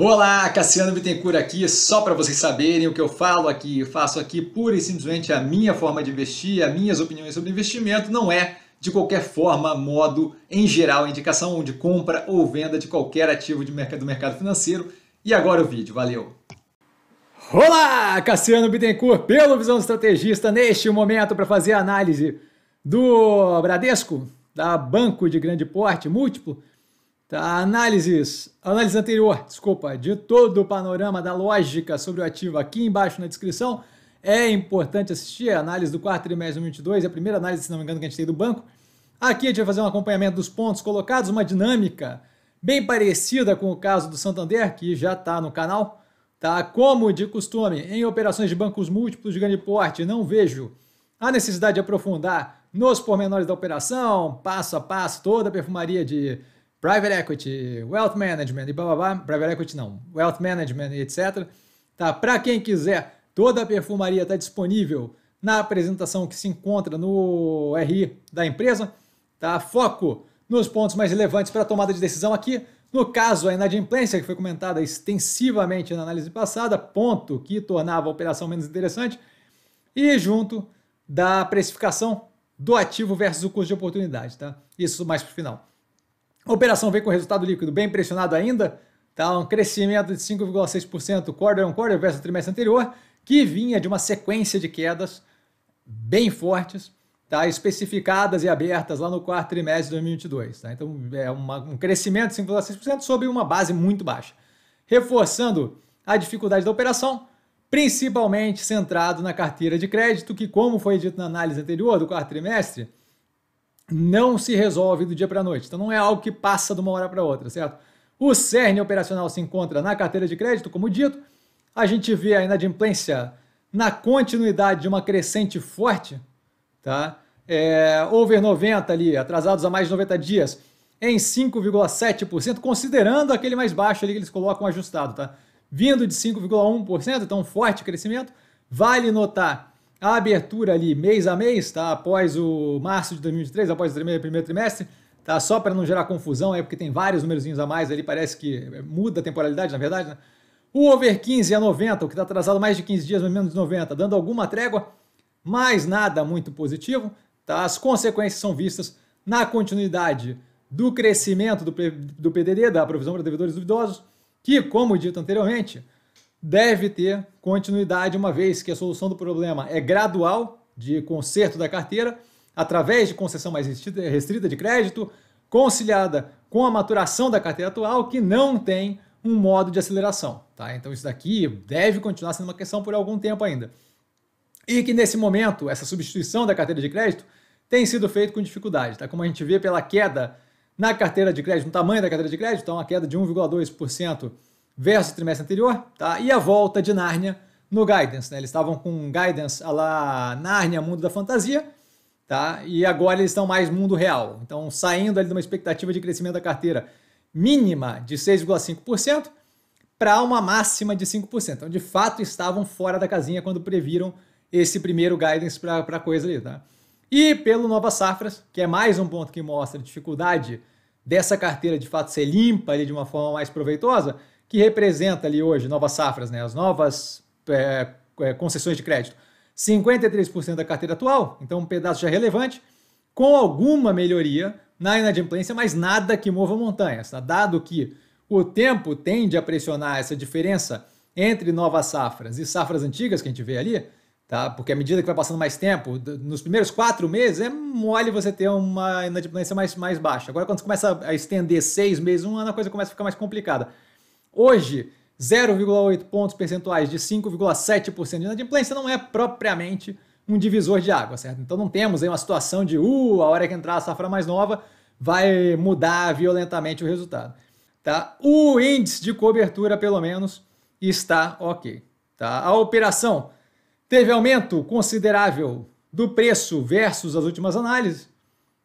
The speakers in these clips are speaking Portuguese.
Olá, Cassiano Bittencourt aqui, só para vocês saberem o que eu falo aqui, eu faço aqui pura e simplesmente a minha forma de investir, as minhas opiniões sobre investimento, não é de qualquer forma, modo, em geral, indicação de compra ou venda de qualquer ativo de mercado, do mercado financeiro. E agora o vídeo, valeu! Olá, Cassiano Bittencourt, pelo Visão Estrategista, neste momento para fazer a análise do Bradesco, da Banco de Grande Porte Múltiplo, Tá, análises, análise anterior, desculpa, de todo o panorama da lógica sobre o ativo aqui embaixo na descrição. É importante assistir a análise do quarto trimestre de 2022, a primeira análise, se não me engano, que a gente tem do banco. Aqui a gente vai fazer um acompanhamento dos pontos colocados, uma dinâmica bem parecida com o caso do Santander, que já está no canal. Tá? Como de costume, em operações de bancos múltiplos de grande porte, não vejo a necessidade de aprofundar nos pormenores da operação, passo a passo, toda a perfumaria de private equity, wealth management e blá blá blá, private equity não, wealth management e etc. Tá? Para quem quiser, toda a perfumaria está disponível na apresentação que se encontra no RI da empresa. Tá? Foco nos pontos mais relevantes para a tomada de decisão aqui. No caso, a inadimplência, que foi comentada extensivamente na análise passada, ponto que tornava a operação menos interessante, e junto da precificação do ativo versus o custo de oportunidade. Tá? Isso mais para o final operação veio com resultado líquido bem pressionado ainda, tá? um crescimento de 5,6% quarter on quarter versus o trimestre anterior, que vinha de uma sequência de quedas bem fortes, tá? especificadas e abertas lá no quarto trimestre de 2022. Tá? Então, é uma, um crescimento de 5,6% sobre uma base muito baixa, reforçando a dificuldade da operação, principalmente centrado na carteira de crédito, que, como foi dito na análise anterior do quarto trimestre, não se resolve do dia para a noite. Então não é algo que passa de uma hora para outra, certo? O cerne operacional se encontra na carteira de crédito, como dito. A gente vê a inadimplência na continuidade de uma crescente forte, tá? É, over 90 ali, atrasados a mais de 90 dias, em 5,7%, considerando aquele mais baixo ali que eles colocam ajustado, tá? Vindo de 5,1%, então forte crescimento. Vale notar a abertura ali mês a mês, tá? Após o março de 2023, após o primeiro trimestre, tá? Só para não gerar confusão, é porque tem vários numerozinhos a mais ali, parece que é, muda a temporalidade, na verdade, né? O over 15 a 90, o que está atrasado mais de 15 dias, mas menos de 90, dando alguma trégua, mas nada muito positivo, tá? As consequências são vistas na continuidade do crescimento do, do PDD, da provisão para devedores duvidosos, que, como dito anteriormente, deve ter continuidade, uma vez que a solução do problema é gradual de conserto da carteira, através de concessão mais restrita de crédito, conciliada com a maturação da carteira atual, que não tem um modo de aceleração. Tá? Então, isso daqui deve continuar sendo uma questão por algum tempo ainda. E que nesse momento, essa substituição da carteira de crédito tem sido feita com dificuldade. Tá? Como a gente vê pela queda na carteira de crédito, no tamanho da carteira de crédito, então, uma queda de 1,2% versus o trimestre anterior, tá? E a volta de Nárnia no guidance, né? Eles estavam com guidance a lá Nárnia, mundo da fantasia, tá? E agora eles estão mais mundo real. Então, saindo ali de uma expectativa de crescimento da carteira mínima de 6,5% para uma máxima de 5%. Então, de fato, estavam fora da casinha quando previram esse primeiro guidance para a coisa ali, tá? E pelo Nova Safras, que é mais um ponto que mostra a dificuldade dessa carteira de fato ser limpa ali de uma forma mais proveitosa, que representa ali hoje, novas safras, né, as novas é, é concessões de crédito, 53% da carteira atual, então um pedaço já é relevante, com alguma melhoria na inadimplência, mas nada que mova montanhas, tá? dado que o tempo tende a pressionar essa diferença entre novas safras e safras antigas que a gente vê ali, tá? Porque à medida que vai passando mais tempo, nos primeiros quatro meses é mole você ter uma inadimplência mais, mais baixa. Agora, quando você começa a estender seis meses, um ano, a coisa começa a ficar mais complicada. Hoje, 0,8 pontos percentuais de 5,7% de inadimplência não é propriamente um divisor de água, certo? Então não temos aí uma situação de, uh, a hora que entrar a safra mais nova vai mudar violentamente o resultado, tá? O índice de cobertura, pelo menos, está ok, tá? A operação teve aumento considerável do preço versus as últimas análises,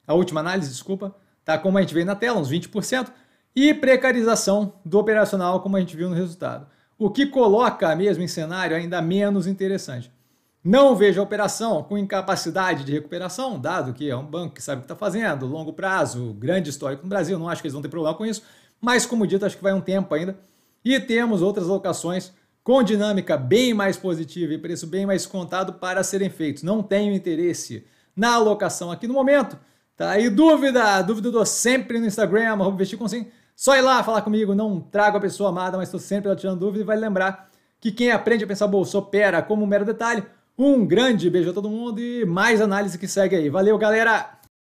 a última análise, desculpa, tá? Como a gente vê na tela, uns 20%, e precarização do operacional, como a gente viu no resultado. O que coloca mesmo em cenário ainda menos interessante. Não vejo a operação com incapacidade de recuperação, dado que é um banco que sabe o que está fazendo, longo prazo, grande histórico no Brasil, não acho que eles vão ter problema com isso, mas como dito, acho que vai um tempo ainda. E temos outras locações com dinâmica bem mais positiva e preço bem mais contado para serem feitos. Não tenho interesse na alocação aqui no momento. Tá aí dúvida, dúvida do sempre no Instagram, investir com sim. Só ir lá falar comigo, não trago a pessoa amada, mas estou sempre lá tirando dúvida e vai lembrar que quem aprende a pensar bolsa opera como um mero detalhe. Um grande beijo a todo mundo e mais análise que segue aí. Valeu, galera!